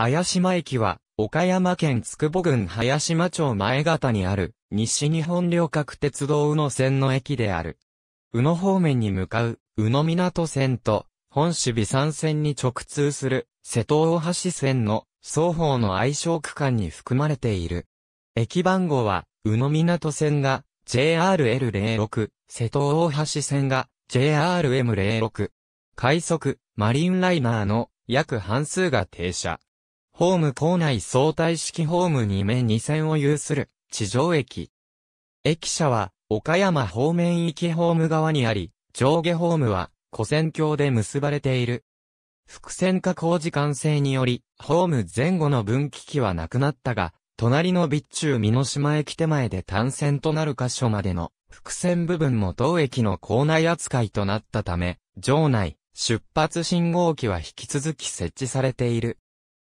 早島駅は、岡山県筑波郡早島町前方にある、西日本旅客鉄道宇野線の駅である。宇野方面に向かう、宇野港線と、本市美山線に直通する、瀬戸大橋線の、双方の愛称区間に含まれている。駅番号は、宇野港線が JRL06、瀬戸大橋線が JRM06。快速、マリンライナーの約半数が停車。ホーム構内相対式ホーム2面2線を有する地上駅。駅舎は岡山方面行きホーム側にあり、上下ホームは古線橋で結ばれている。伏線化工事完成により、ホーム前後の分岐器はなくなったが、隣の備中三島駅手前で単線となる箇所までの伏線部分も当駅の構内扱いとなったため、場内、出発信号機は引き続き設置されている。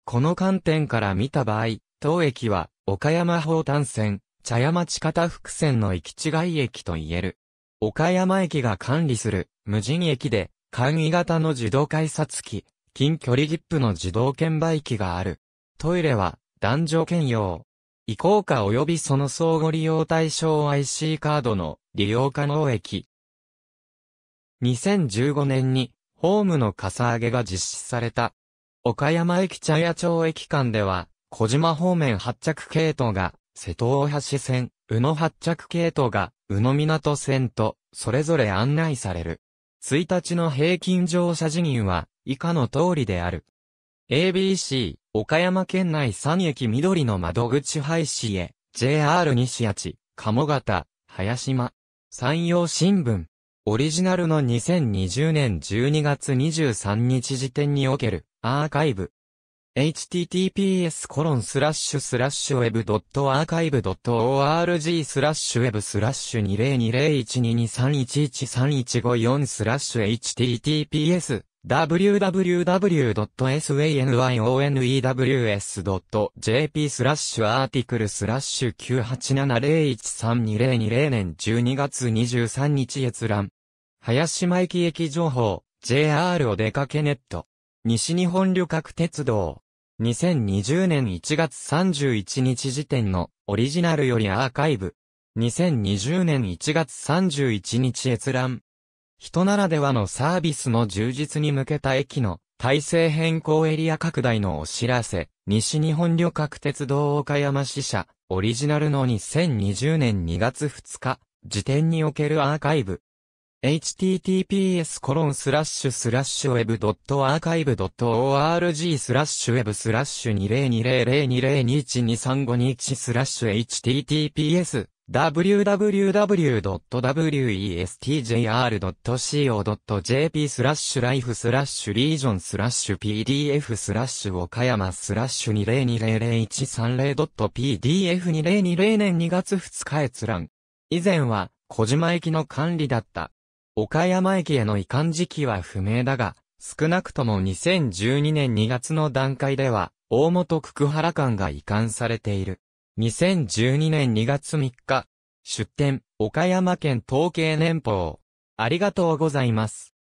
この観点から見た場合、当駅は、岡山方丹線、茶屋町方福線の行き違い駅と言える。岡山駅が管理する、無人駅で、簡易型の自動改札機、近距離切符の自動券売機がある。トイレは、男女兼用。移行か及びその相互利用対象 IC カードの利用可能駅。2015年に、ホームのかさ上げが実施された。岡山駅茶屋町駅間では、小島方面発着系統が、瀬戸大橋線、宇野発着系統が、宇野港線と、それぞれ案内される。1日の平均乗車時銀は、以下の通りである。ABC、岡山県内3駅緑の窓口廃止へ、JR 西八、鴨形、林間。山陽新聞。オリジナルの2020年12月23日時点における、アーカイブ。https://web.archive.org スラッシュ web スラッシュ20201223113154スラッシュ https www.sanyonews.jp スラッシュアーティクルスラッシュ987013200年12月23日閲覧林間駅駅情報 JR お出かけネット西日本旅客鉄道。2020年1月31日時点のオリジナルよりアーカイブ。2020年1月31日閲覧。人ならではのサービスの充実に向けた駅の体制変更エリア拡大のお知らせ、西日本旅客鉄道岡山支社、オリジナルの2020年2月2日、時点におけるアーカイブ。https コロンスラッシュスラッシュウェブアーカイブ org スラッシュウェブスラッシュ2 0 2 0 0 2 0 2 0 2 3 5 1スラッシュ https www.westjr.co.jp スラッシュライフスラッシュリージョンスラッシュ pdf スラッシュ岡山スラッシュ 20200130.pdf2020 年2月2日閲覧。以前は小島駅の管理だった。岡山駅への移管時期は不明だが、少なくとも2012年2月の段階では、大本福原間が移管されている。2012年2月3日、出店、岡山県統計年報。ありがとうございます。